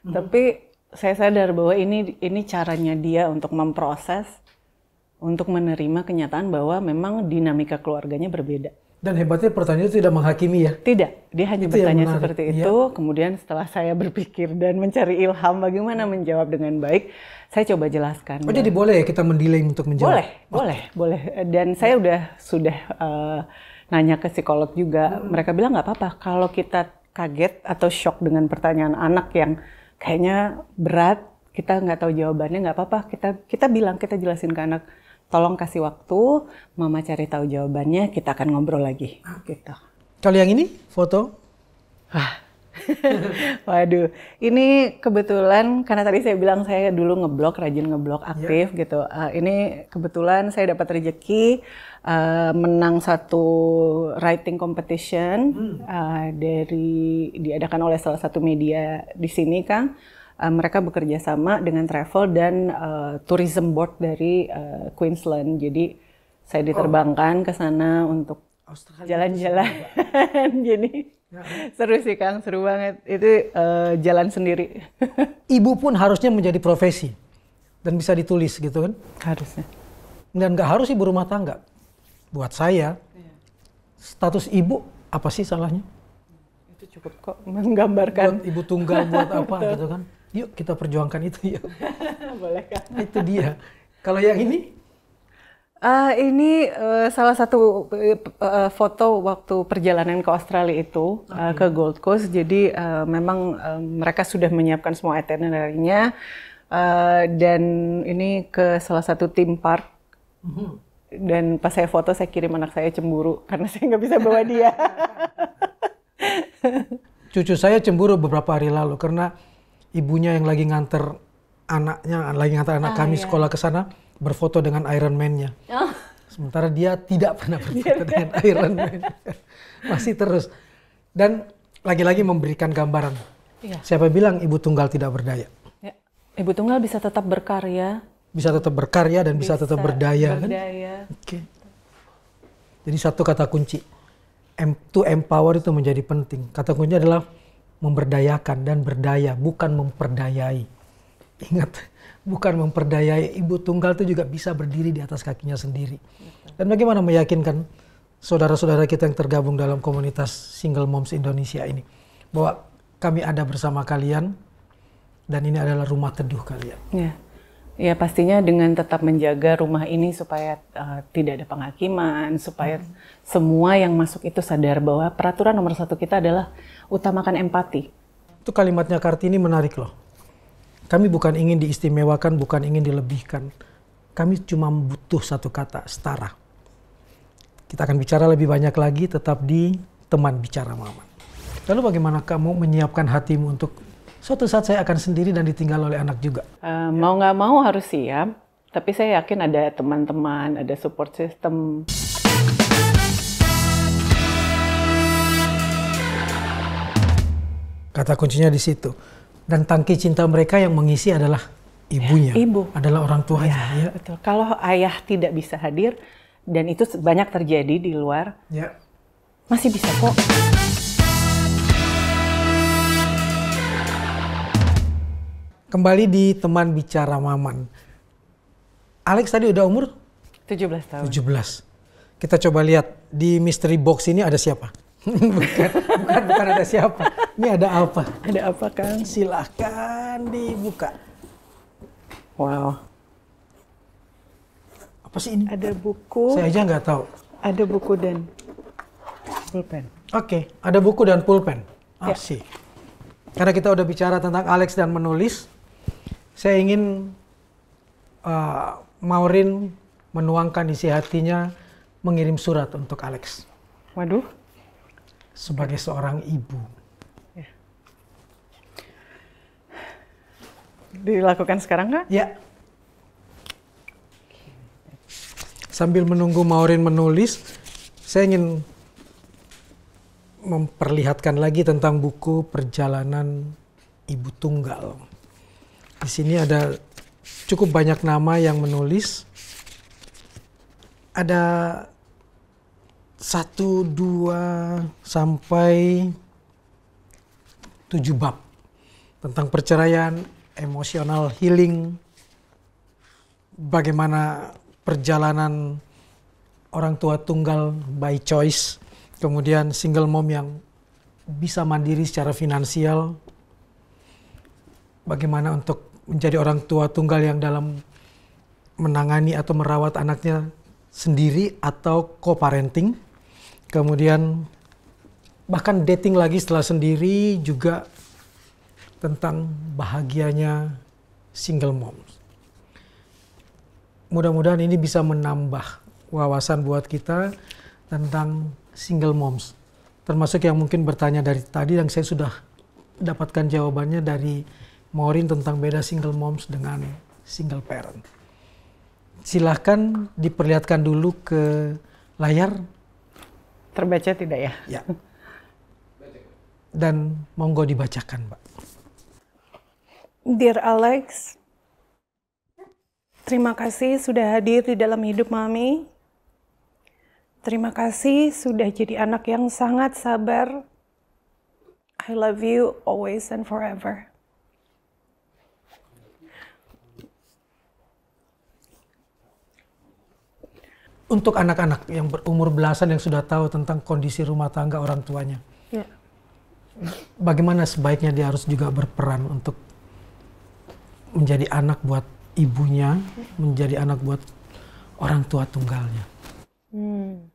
hmm. Tapi saya sadar bahwa ini ini caranya dia untuk memproses untuk menerima kenyataan bahwa memang dinamika keluarganya berbeda. Dan hebatnya pertanyaan itu tidak menghakimi ya? Tidak, dia hanya itu bertanya seperti ya. itu. Ya. Kemudian setelah saya berpikir dan mencari ilham bagaimana menjawab dengan baik, saya coba jelaskan. Oh jadi boleh ya kita mendelay untuk menjawab? Boleh, oh. boleh, boleh. Dan saya udah sudah uh, nanya ke psikolog juga. Hmm. Mereka bilang nggak apa-apa kalau kita kaget atau shock dengan pertanyaan anak yang kayaknya berat, kita nggak tahu jawabannya nggak apa-apa. Kita kita bilang kita jelasin ke anak tolong kasih waktu, mama cari tahu jawabannya, kita akan ngobrol lagi. Gitu. Kalau yang ini foto? [laughs] Waduh, ini kebetulan karena tadi saya bilang saya dulu ngeblok, rajin ngeblok iya. aktif yeah. gitu. Uh, ini kebetulan saya dapat rejeki uh, eh, menang satu writing competition hmm. uh, dari diadakan oleh salah satu media di sini, Kang Eh, mereka bekerja sama dengan travel dan uh, tourism board dari uh, Queensland. Jadi saya diterbangkan oh. ke sana untuk jalan-jalan. [laughs] Jadi ya. seru sih Kang, seru banget. Itu uh, jalan sendiri. [laughs] Ibu pun harusnya menjadi profesi dan bisa ditulis gitu kan? Harusnya. Dan nggak harus ibu rumah tangga. Buat saya ya. status ibu apa sih salahnya? Itu cukup kok menggambarkan. Buat ibu tunggal buat [laughs] apa gitu kan? Yuk kita perjuangkan itu yuk. [laughs] Boleh kan? Itu dia. Kalau yang ini? Uh, ini uh, salah satu uh, foto waktu perjalanan ke Australia itu okay. uh, ke Gold Coast. Jadi uh, memang uh, mereka sudah menyiapkan semua itinerary-nya uh, dan ini ke salah satu tim park. -hmm. Dan pas saya foto saya kirim anak saya cemburu karena saya nggak bisa bawa dia. [laughs] Cucu saya cemburu beberapa hari lalu karena ibunya yang lagi nganter anaknya, lagi nganter anak ah, kami iya. sekolah ke sana berfoto dengan Iron Man-nya. Oh. Sementara dia tidak pernah [laughs] berfoto iya. dengan Iron Man. [laughs] Masih terus. Dan lagi-lagi memberikan gambaran. Iya. Siapa bilang ibu tunggal tidak berdaya? Ya. Ibu tunggal bisa tetap berkarya. Bisa tetap berkarya dan bisa, bisa tetap berdaya. Kan? berdaya. Kan? Oke. Okay. Jadi satu kata kunci, to empower itu menjadi penting. Kata kuncinya adalah memberdayakan dan berdaya, bukan memperdayai. Ingat, bukan memperdayai. Ibu tunggal itu juga bisa berdiri di atas kakinya sendiri. Dan bagaimana meyakinkan saudara-saudara kita yang tergabung dalam komunitas Single Moms Indonesia ini bahwa kami ada bersama kalian dan ini adalah rumah teduh kalian. Yeah. Ya pastinya dengan tetap menjaga rumah ini supaya uh, tidak ada penghakiman, supaya hmm. semua yang masuk itu sadar bahwa peraturan nomor satu kita adalah utamakan empati. Itu kalimatnya Kartini menarik loh. Kami bukan ingin diistimewakan, bukan ingin dilebihkan. Kami cuma butuh satu kata, setara. Kita akan bicara lebih banyak lagi tetap di teman bicara Mama. Lalu bagaimana kamu menyiapkan hatimu untuk suatu saat saya akan sendiri dan ditinggal oleh anak juga. Uh, Mau nggak mau harus siap, tapi saya yakin ada teman-teman, ada support system. Kata kuncinya di situ. Dan tangki cinta mereka yang mengisi adalah ibunya, ya, ibu. adalah orang tua. Ya, ya. Betul. Kalau ayah tidak bisa hadir, dan itu banyak terjadi di luar, ya. masih bisa kok. Kembali di teman bicara Maman. Alex tadi udah umur 17 tahun. 17. Kita coba lihat di mystery box ini ada siapa? [laughs] bukan, bukan, bukan ada siapa. Ini ada apa? Ada apa kan? Silahkan dibuka. Wow. Apa sih ini? Ada buku. Saya aja nggak tahu. Ada buku dan pulpen. Oke, okay, ada buku dan pulpen. Ya. Asik. Ya. Karena kita udah bicara tentang Alex dan menulis, saya ingin uh, Maureen menuangkan isi hatinya mengirim surat untuk Alex. Waduh. Sebagai seorang ibu. Ya. Dilakukan sekarang nggak? Ya. Sambil menunggu Maureen menulis, saya ingin memperlihatkan lagi tentang buku Perjalanan Ibu Tunggal. Di sini ada cukup banyak nama yang menulis. Ada satu, dua, sampai tujuh bab tentang perceraian, emosional healing, bagaimana perjalanan orang tua tunggal by choice, kemudian single mom yang bisa mandiri secara finansial, bagaimana untuk menjadi orang tua tunggal yang dalam menangani atau merawat anaknya sendiri atau co-parenting. Kemudian bahkan dating lagi setelah sendiri juga tentang bahagianya single moms. Mudah-mudahan ini bisa menambah wawasan buat kita tentang single moms. Termasuk yang mungkin bertanya dari tadi yang saya sudah dapatkan jawabannya dari Maureen tentang beda single moms dengan single parent. Silahkan diperlihatkan dulu ke layar. Terbaca tidak ya? Ya. Dan monggo dibacakan, Mbak. Dear Alex, terima kasih sudah hadir di dalam hidup Mami. Terima kasih sudah jadi anak yang sangat sabar. I love you always and forever. untuk anak-anak yang berumur belasan yang sudah tahu tentang kondisi rumah tangga orang tuanya. Ya. Bagaimana sebaiknya dia harus juga berperan untuk menjadi anak buat ibunya, menjadi anak buat orang tua tunggalnya. Hmm.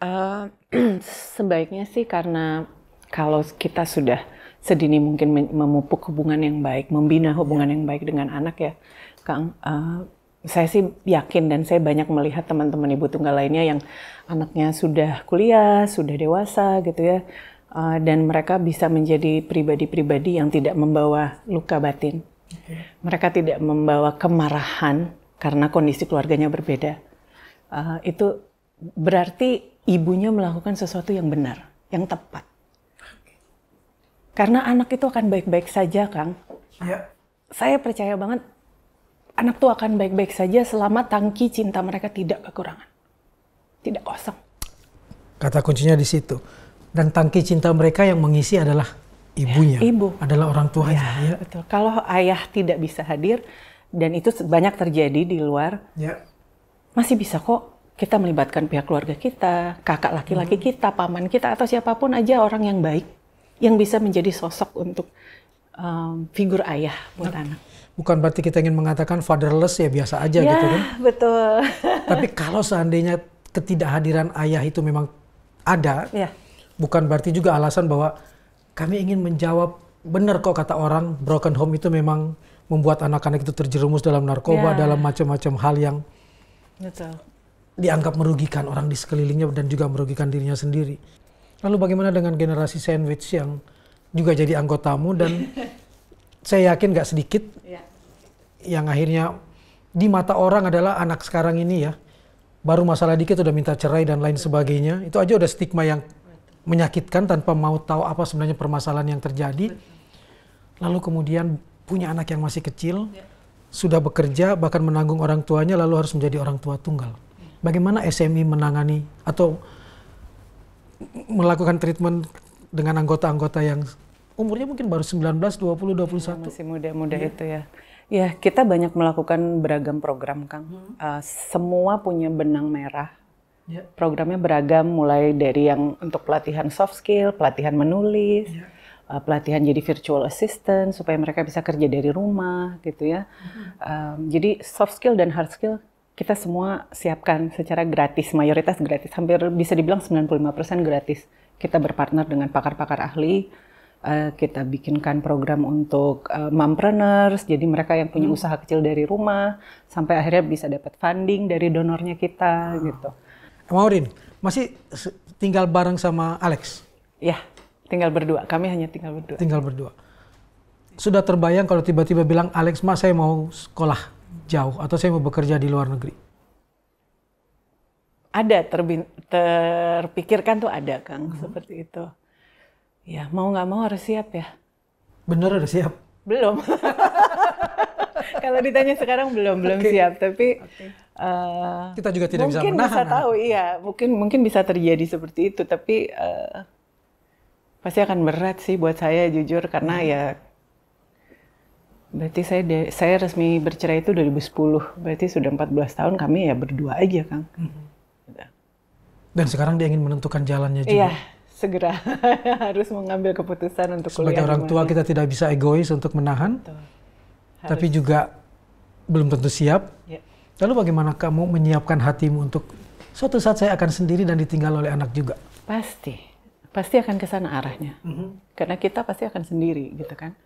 Uh, [clears throat] sebaiknya sih karena kalau kita sudah sedini mungkin memupuk hubungan yang baik, membina hubungan ya. yang baik dengan anak ya, Kang. Uh, saya sih yakin dan saya banyak melihat teman-teman ibu tunggal lainnya yang anaknya sudah kuliah, sudah dewasa gitu ya. Eh, dan mereka bisa menjadi pribadi-pribadi yang tidak membawa luka batin. Mereka tidak membawa kemarahan karena kondisi keluarganya berbeda. Eh, itu berarti ibunya melakukan sesuatu yang benar, yang tepat. Karena anak itu akan baik-baik saja, Kang. Yeah. Saya percaya banget anak tuh akan baik-baik saja selama tangki cinta mereka tidak kekurangan, tidak kosong. Kata kuncinya di situ. Dan tangki cinta mereka yang mengisi adalah ibunya, ya, ibu. adalah orang tua. Ya, ya. Betul. Kalau ayah tidak bisa hadir dan itu banyak terjadi di luar, ya. masih bisa kok kita melibatkan pihak keluarga kita, kakak laki-laki hmm. kita, paman kita atau siapapun aja orang yang baik yang bisa menjadi sosok untuk um, figur ayah buat ya. anak bukan berarti kita ingin mengatakan fatherless ya biasa aja gitu ya, gitu kan. betul. Tapi [laughs] kalau seandainya ketidakhadiran ayah itu memang ada, ya. bukan berarti juga alasan bahwa kami ingin menjawab benar kok kata orang broken home itu memang membuat anak-anak itu terjerumus dalam narkoba, ya. dalam macam-macam hal yang betul. dianggap merugikan orang di sekelilingnya dan juga merugikan dirinya sendiri. Lalu bagaimana dengan generasi sandwich yang juga jadi anggotamu dan [laughs] saya yakin gak sedikit ya yang akhirnya di mata orang adalah anak sekarang ini ya baru masalah dikit udah minta cerai dan lain sebagainya itu aja udah stigma yang menyakitkan tanpa mau tahu apa sebenarnya permasalahan yang terjadi lalu kemudian punya anak yang masih kecil ya. sudah bekerja bahkan menanggung orang tuanya lalu harus menjadi orang tua tunggal bagaimana SMI menangani atau melakukan treatment dengan anggota-anggota yang umurnya mungkin baru 19, 20, 21. Masih muda-muda iya. itu ya. Ya, kita banyak melakukan beragam program, Kang. Hmm. Uh, semua punya benang merah. Yeah. Programnya beragam, mulai dari yang untuk pelatihan soft skill, pelatihan menulis, yeah. Ya. uh, pelatihan jadi virtual assistant supaya mereka bisa kerja dari rumah, gitu ya. Hmm. Um, jadi soft skill dan hard skill kita semua siapkan secara gratis, mayoritas gratis, hampir bisa dibilang 95% gratis. Kita berpartner dengan pakar-pakar ahli Eh, kita bikinkan program untuk uh, eh, mompreneurs, jadi mereka yang punya hmm. usaha kecil dari rumah, sampai akhirnya bisa dapat funding dari donornya kita hmm. gitu. Maurin, masih tinggal bareng sama Alex? Ya, tinggal berdua. Kami hanya tinggal berdua. Tinggal berdua. Sudah terbayang kalau tiba-tiba bilang, Alex, mas saya mau sekolah jauh atau saya mau bekerja di luar negeri? Ada, terpikirkan tuh ada, Kang, hmm. seperti itu. Ya, mau nggak mau harus siap ya. Bener harus siap? Belum. [laughs] Kalau ditanya sekarang belum belum okay. siap, tapi okay. uh, eh, kita juga tidak mungkin bisa menahan. Mungkin bisa tahu, iya, mungkin mungkin bisa terjadi seperti itu, tapi uh, pasti akan berat sih buat saya jujur karena hmm. ya berarti saya saya resmi bercerai itu 2010, berarti sudah 14 tahun kami ya berdua aja, Kang. Hmm. Dan sekarang dia ingin menentukan jalannya juga. Iya segera [laughs] harus mengambil keputusan untuk Sebagai kuliah. orang tua kita tidak bisa egois untuk menahan, tapi juga belum tentu siap. Ya. Lalu bagaimana kamu menyiapkan hatimu untuk suatu saat saya akan sendiri dan ditinggal oleh anak juga? Pasti, pasti akan ke sana arahnya. Mm -hmm. Karena kita pasti akan sendiri gitu kan.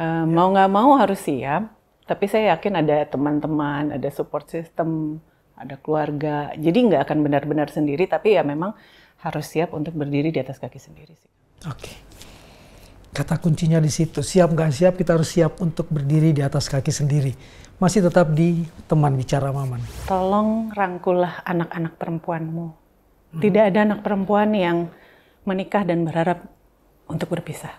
Uh, ya. Mau nggak mau harus siap. Tapi saya yakin ada teman-teman, ada support system, ada keluarga. Jadi nggak akan benar-benar sendiri, tapi ya memang harus siap untuk berdiri di atas kaki sendiri sih. Oke. Okay. Kata kuncinya di situ, siap nggak siap kita harus siap untuk berdiri di atas kaki sendiri. Masih tetap di teman bicara Maman. Tolong rangkulah anak-anak perempuanmu. Hmm. Tidak ada anak perempuan yang menikah dan berharap untuk berpisah.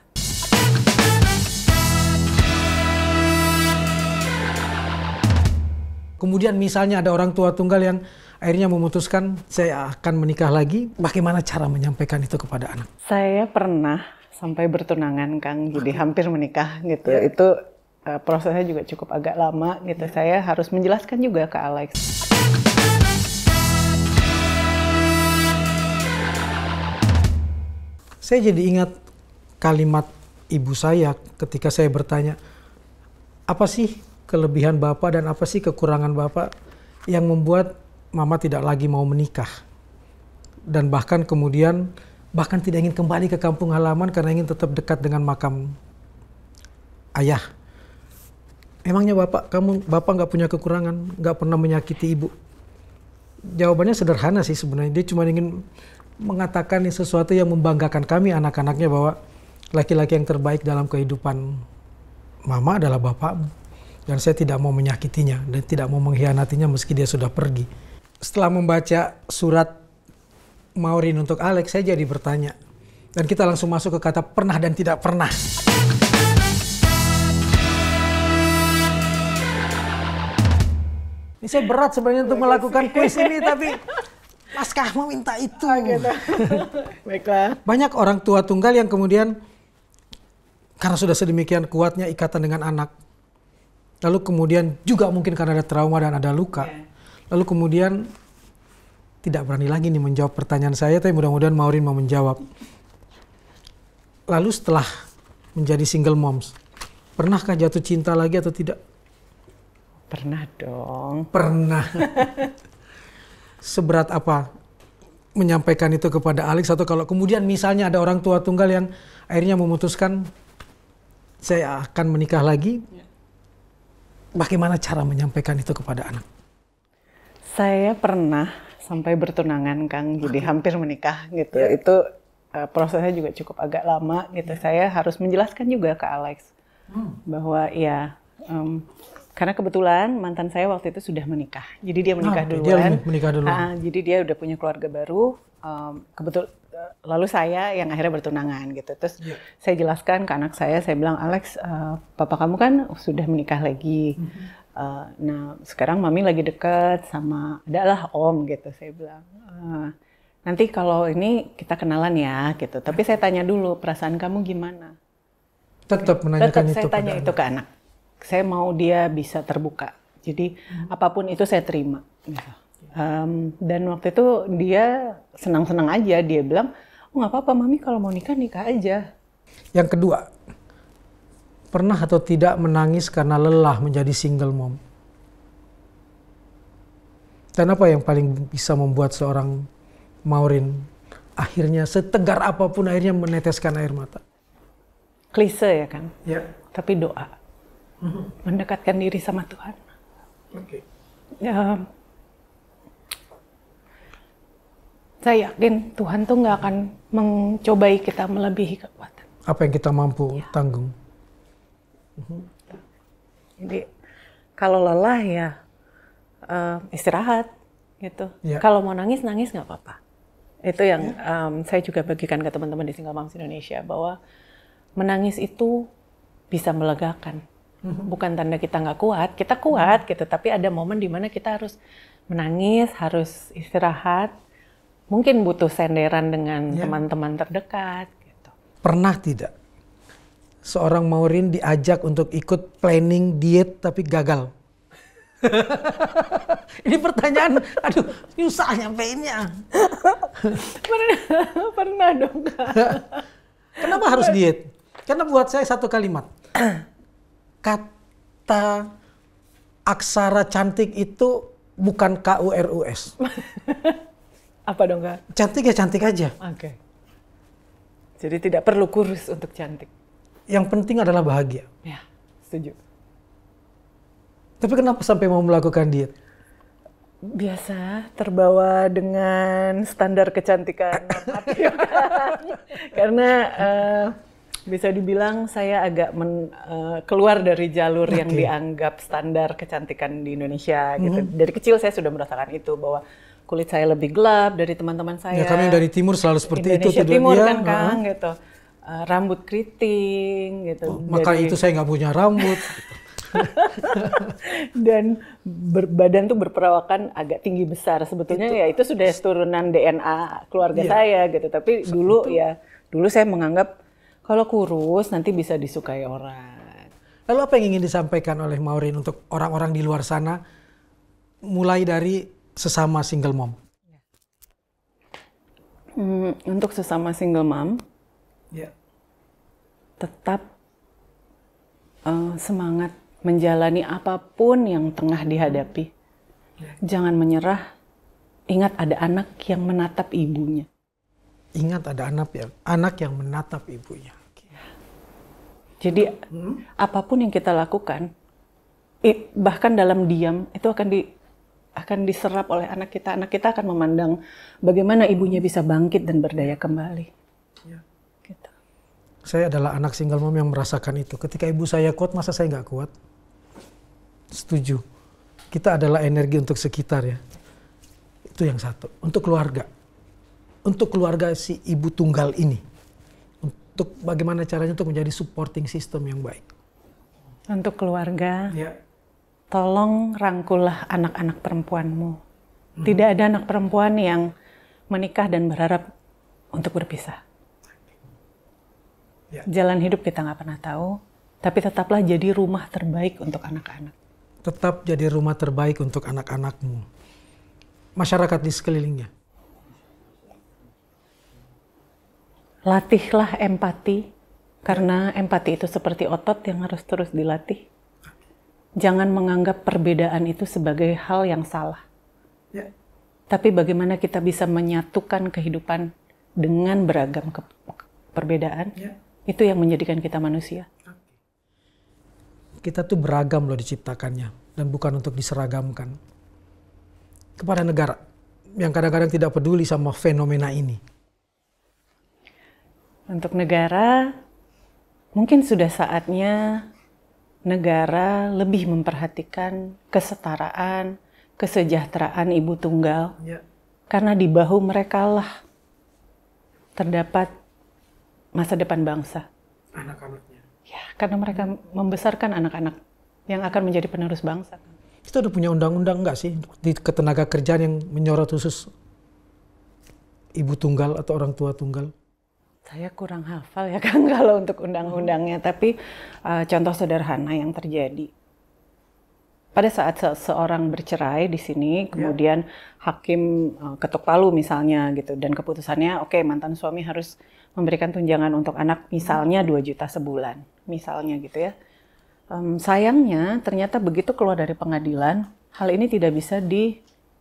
Kemudian misalnya ada orang tua tunggal yang akhirnya memutuskan saya akan menikah lagi. Bagaimana cara menyampaikan itu kepada anak? Saya pernah sampai bertunangan Kang, jadi okay. hampir menikah gitu. Yeah. Itu uh, prosesnya juga cukup agak lama gitu. Yeah. Saya harus menjelaskan juga ke Alex. Saya jadi ingat kalimat ibu saya ketika saya bertanya, apa sih kelebihan Bapak dan apa sih kekurangan Bapak yang membuat mama tidak lagi mau menikah dan bahkan kemudian bahkan tidak ingin kembali ke kampung halaman karena ingin tetap dekat dengan makam ayah. Emangnya bapak kamu bapak nggak punya kekurangan, nggak pernah menyakiti ibu? Jawabannya sederhana sih sebenarnya. Dia cuma ingin mengatakan sesuatu yang membanggakan kami anak-anaknya bahwa laki-laki yang terbaik dalam kehidupan mama adalah bapak Dan saya tidak mau menyakitinya dan tidak mau mengkhianatinya meski dia sudah pergi setelah membaca surat Maureen untuk Alex, saya jadi bertanya. Dan kita langsung masuk ke kata pernah dan tidak pernah. Ini saya berat sebenarnya untuk melakukan kuis ini, tapi Mas meminta minta itu. Ah, gitu. [laughs] Baiklah. Banyak orang tua tunggal yang kemudian karena sudah sedemikian kuatnya ikatan dengan anak, lalu kemudian juga mungkin karena ada trauma dan ada luka, yeah. Lalu kemudian tidak berani lagi nih menjawab pertanyaan saya, tapi mudah-mudahan Maurin mau menjawab. Lalu setelah menjadi single moms, pernahkah jatuh cinta lagi atau tidak? Pernah dong. Pernah. [laughs] Seberat apa menyampaikan itu kepada Alex atau kalau kemudian misalnya ada orang tua tunggal yang akhirnya memutuskan saya akan menikah lagi, ya. bagaimana cara menyampaikan itu kepada anak? Saya pernah sampai bertunangan Kang, jadi hampir menikah gitu. Yeah. Itu uh, prosesnya juga cukup agak lama gitu. Yeah. Saya harus menjelaskan juga ke Alex hmm. bahwa ya um, karena kebetulan mantan saya waktu itu sudah menikah. Jadi dia ah, menikah nah, duluan. Dia menikah duluan. Uh, jadi dia udah punya keluarga baru. Um, kebetul lalu saya yang akhirnya bertunangan gitu. Terus yeah. saya jelaskan ke anak saya, saya bilang Alex, uh, papa kamu kan sudah menikah lagi. Mm -hmm Uh, nah sekarang mami lagi deket sama adalah om gitu saya bilang. Uh, nanti kalau ini kita kenalan ya gitu. Tapi saya tanya dulu perasaan kamu gimana? Tetap menanyakan Tetap itu. saya tanya itu ke anak. Saya mau dia bisa terbuka. Jadi hmm. apapun itu saya terima. Um, dan waktu itu dia senang-senang aja. Dia bilang, oh nggak apa-apa mami kalau mau nikah nikah aja. Yang kedua, pernah atau tidak menangis karena lelah menjadi single mom? Dan apa yang paling bisa membuat seorang Maurin akhirnya setegar apapun akhirnya meneteskan air mata? Klise ya kan? Ya. Tapi doa. Mendekatkan diri sama Tuhan. Okay. Ya. Uh, saya yakin Tuhan tuh nggak akan mencobai kita melebihi kekuatan. Apa yang kita mampu ya. tanggung. Mhm. Jadi kalau lelah ya uh, istirahat gitu. Yeah. Kalau mau nangis nangis nggak apa-apa. Itu yang yeah. Ya. um, saya juga bagikan ke teman-teman di Single Moms Indonesia bahwa menangis itu bisa melegakan. Mm-hmm. Bukan tanda kita nggak kuat, kita kuat gitu. Tapi ada momen dimana kita harus menangis, harus istirahat. Mungkin butuh senderan dengan yeah. teman-teman terdekat. Gitu. Pernah tidak seorang Maurin diajak untuk ikut planning diet tapi gagal. [laughs] ini pertanyaan, aduh, nyusahnya nyampeinnya. pernah, pernah dong. Kenapa harus diet? Karena buat saya satu kalimat. [clears throat] Kata aksara cantik itu bukan KURUS. [laughs] Apa dong, Kak? Cantik ya cantik aja. Oke. Okay. Jadi tidak perlu kurus untuk cantik yang penting adalah bahagia. Ya, setuju. Tapi kenapa sampai mau melakukan diet? Biasa terbawa dengan standar kecantikan [laughs] Karena uh, bisa dibilang saya agak men, uh, keluar dari jalur okay. yang dianggap standar kecantikan di Indonesia mm -hmm. gitu. Mm-hmm. Dari kecil saya sudah merasakan itu bahwa kulit saya lebih gelap dari teman-teman saya. Ya kami dari timur selalu seperti Indonesia itu. Indonesia timur ya, kan uh -huh. gitu Eh, rambut keriting gitu. Oh, maka itu saya nggak punya rambut. [laughs] dan badan tuh berperawakan agak tinggi besar sebetulnya itu, ya itu sudah turunan DNA keluarga yeah. saya gitu tapi Seperti dulu ya dulu saya menganggap kalau kurus nanti bisa disukai orang lalu apa yang ingin disampaikan oleh Maureen untuk orang-orang di luar sana mulai dari sesama single mom hmm, untuk sesama single mom ya tetap uh, semangat menjalani apapun yang tengah dihadapi. Jangan menyerah. Ingat ada anak yang menatap ibunya. Ingat ada anak yang anak yang menatap ibunya. Jadi hmm? apapun yang kita lakukan, bahkan dalam diam itu akan di akan diserap oleh anak kita. Anak kita akan memandang bagaimana ibunya bisa bangkit dan berdaya kembali. Saya adalah anak single mom yang merasakan itu. Ketika ibu saya kuat, masa saya nggak kuat? Setuju. Kita adalah energi untuk sekitar ya. Itu yang satu. Untuk keluarga. Untuk keluarga si ibu tunggal ini. Untuk bagaimana caranya untuk menjadi supporting system yang baik. Untuk keluarga, ya. tolong rangkulah anak-anak perempuanmu. Hmm. Tidak ada anak perempuan yang menikah dan berharap untuk berpisah Ya. Jalan hidup kita nggak pernah tahu, tapi tetaplah jadi rumah terbaik untuk anak-anak. Tetap jadi rumah terbaik untuk anak-anakmu, masyarakat di sekelilingnya. Latihlah empati, karena empati itu seperti otot yang harus terus dilatih. Jangan menganggap perbedaan itu sebagai hal yang salah. Ya. Tapi bagaimana kita bisa menyatukan kehidupan dengan beragam perbedaan? Ya itu yang menjadikan kita manusia. Kita tuh beragam loh diciptakannya dan bukan untuk diseragamkan. Kepada negara yang kadang-kadang tidak peduli sama fenomena ini. Untuk negara mungkin sudah saatnya negara lebih memperhatikan kesetaraan, kesejahteraan ibu tunggal. Ya. Karena di bahu mereka lah terdapat masa depan bangsa. Anak-anaknya. Ya, karena mereka membesarkan anak-anak yang akan menjadi penerus bangsa. Kita udah punya undang-undang nggak sih di ketenaga kerjaan yang menyorot khusus ibu tunggal atau orang tua tunggal? Saya kurang hafal ya [laughs] kan kalau untuk undang-undangnya, tapi uh, contoh sederhana yang terjadi pada saat se seorang bercerai di sini, ya. kemudian yeah. hakim uh, ketuk palu misalnya gitu, dan keputusannya oke okay, mantan suami harus memberikan tunjangan untuk anak misalnya 2 juta sebulan, misalnya gitu ya. Um, sayangnya ternyata begitu keluar dari pengadilan, hal ini tidak bisa di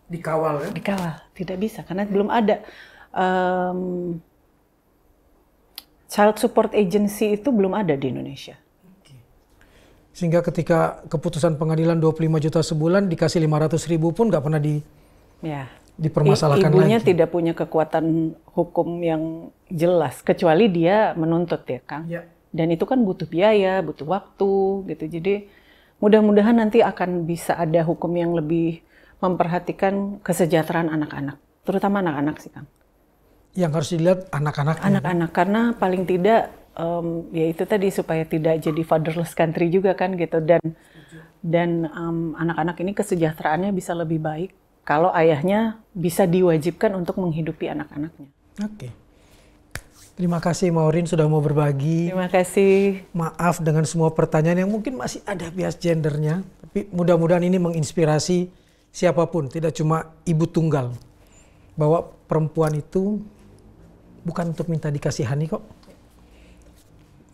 dikawal ya? Dikawal, tidak bisa karena belum ada um, child support agency itu belum ada di Indonesia. Sehingga ketika keputusan pengadilan 25 juta sebulan dikasih 500 ribu pun nggak pernah di ya dipermasalahkan ibunya lagi. tidak punya kekuatan hukum yang jelas kecuali dia menuntut ya Kang. Ya. Dan itu kan butuh biaya, butuh waktu gitu. Jadi mudah-mudahan nanti akan bisa ada hukum yang lebih memperhatikan kesejahteraan anak-anak, terutama anak-anak sih Kang. Yang harus dilihat anak-anak. Anak-anak karena paling tidak um, ya itu tadi supaya tidak jadi fatherless country juga kan gitu dan dan anak-anak um, anak -anak ini kesejahteraannya bisa lebih baik kalau ayahnya bisa diwajibkan untuk menghidupi anak-anaknya. Oke. Okay. Terima kasih Maurin sudah mau berbagi. Terima kasih. Maaf dengan semua pertanyaan yang mungkin masih ada bias gendernya, tapi mudah-mudahan ini menginspirasi siapapun, tidak cuma ibu tunggal. Bahwa perempuan itu bukan untuk minta dikasihani kok.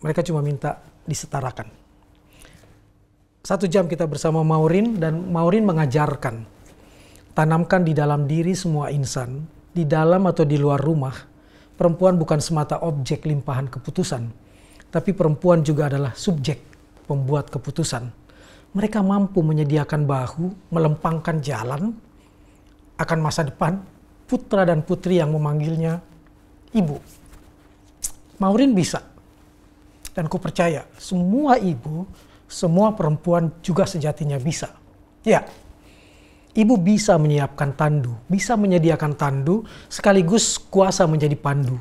Mereka cuma minta disetarakan. Satu jam kita bersama Maurin dan Maurin mengajarkan tanamkan di dalam diri semua insan, di dalam atau di luar rumah, perempuan bukan semata objek limpahan keputusan, tapi perempuan juga adalah subjek pembuat keputusan. Mereka mampu menyediakan bahu, melempangkan jalan akan masa depan putra dan putri yang memanggilnya ibu. Maurin bisa. Dan ku percaya semua ibu, semua perempuan juga sejatinya bisa. Ya, ibu bisa menyiapkan tandu, bisa menyediakan tandu, sekaligus kuasa menjadi pandu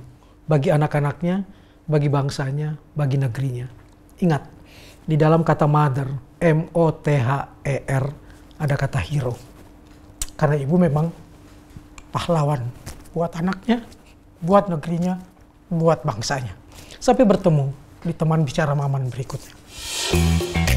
bagi anak-anaknya, bagi bangsanya, bagi negerinya. Ingat, di dalam kata mother, M-O-T-H-E-R, ada kata hero. Karena ibu memang pahlawan buat anaknya, buat negerinya, buat bangsanya. Sampai bertemu di teman bicara maman berikutnya.